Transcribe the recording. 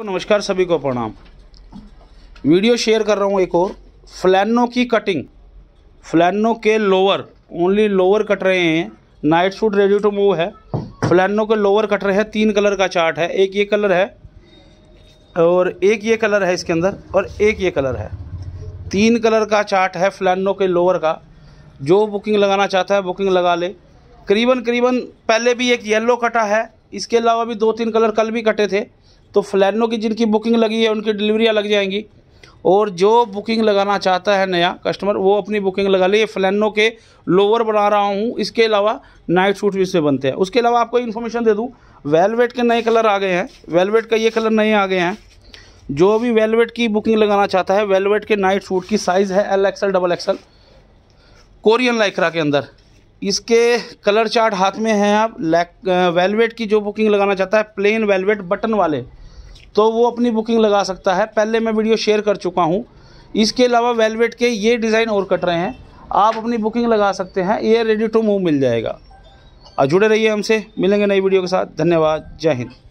तो नमस्कार सभी को प्रणाम वीडियो शेयर कर रहा हूँ एक और फ्लैनो की कटिंग फ्लैनो के लोअर ओनली लोअर कट रहे हैं night suit ready to move है फ्लैनो के लोअर कट रहे हैं तीन कलर का चार्ट है एक ये कलर है और एक ये कलर है इसके अंदर और एक ये कलर है तीन कलर का चार्ट है फ्लैनो के लोअर का जो बुकिंग लगाना चाहता है बुकिंग लगा ले करीबन करीबन पहले भी एक येलो कटा है इसके अलावा भी दो तीन कलर कल भी कटे थे तो फ्लैनो की जिनकी बुकिंग लगी है उनकी डिलीवरियाँ लग जाएंगी और जो बुकिंग लगाना चाहता है नया कस्टमर वो अपनी बुकिंग लगा ले फ्लैनो के लोअर बना रहा हूँ इसके अलावा नाइट सूट भी इससे बनते हैं उसके अलावा आपको इन्फॉर्मेशन दे दूँ वेलवेट के नए कलर आ गए हैं वेलवेट का ये कलर नए आ गए हैं जो भी वेलवेट की बुकिंग लगाना चाहता है वेलवेट के नाइट सूट की साइज़ है L XL double XL Korean Lycra के अंदर इसके कलर चार्ट हाथ में हैं आप लैक वेलवेट की जो बुकिंग लगाना चाहता है प्लेन वेलवेट बटन वाले तो वो अपनी बुकिंग लगा सकता है पहले मैं वीडियो शेयर कर चुका हूँ इसके अलावा वेलवेट के ये डिज़ाइन और कट रहे हैं आप अपनी बुकिंग लगा सकते हैं ये रेडी टू मूव मिल जाएगा और जुड़े रहिए हमसे मिलेंगे नई वीडियो के साथ धन्यवाद जय हिंद